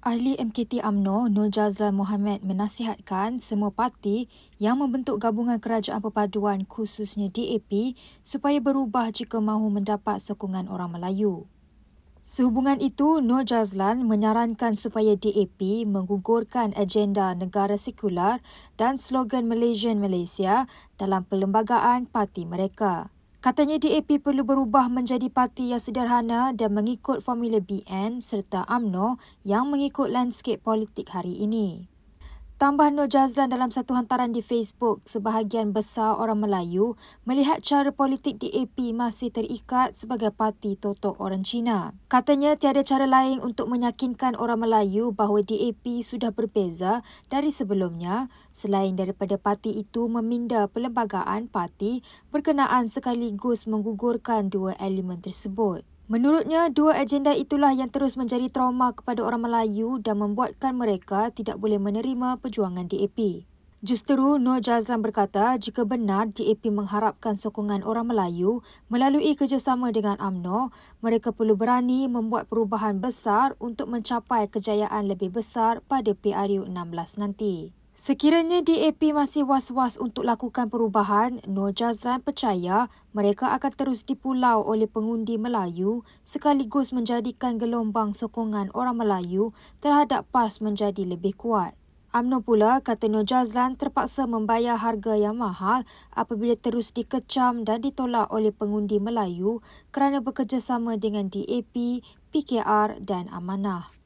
Ahli MKT AMNO Nur Jazlan Mohamed menasihatkan semua parti yang membentuk gabungan kerajaan perpaduan khususnya DAP supaya berubah jika mahu mendapat sokongan orang Melayu. Sehubungan itu, Nur Jazlan menyarankan supaya DAP menggugurkan agenda negara sekular dan slogan Malaysian Malaysia dalam perlembagaan parti mereka. Katanya DAP perlu berubah menjadi parti yang sederhana dan mengikut formula BN serta AMNO yang mengikut landscape politik hari ini. Tambah Nur Jazlan dalam satu hantaran di Facebook, sebahagian besar orang Melayu melihat cara politik DAP masih terikat sebagai parti totok orang Cina. Katanya tiada cara lain untuk menyakinkan orang Melayu bahawa DAP sudah berbeza dari sebelumnya selain daripada parti itu meminda perlembagaan parti berkenaan sekaligus menggugurkan dua elemen tersebut. Menurutnya, dua agenda itulah yang terus menjadi trauma kepada orang Melayu dan membuatkan mereka tidak boleh menerima perjuangan DAP. Justeru, Nur Jazlan berkata jika benar DAP mengharapkan sokongan orang Melayu melalui kerjasama dengan AMNO, mereka perlu berani membuat perubahan besar untuk mencapai kejayaan lebih besar pada PRU 16 nanti. Sekiranya DAP masih was-was untuk lakukan perubahan, Nur Jazran percaya mereka akan terus dipulau oleh pengundi Melayu sekaligus menjadikan gelombang sokongan orang Melayu terhadap PAS menjadi lebih kuat. Amno pula kata Nur Jazlan terpaksa membayar harga yang mahal apabila terus dikecam dan ditolak oleh pengundi Melayu kerana bekerjasama dengan DAP, PKR dan Amanah.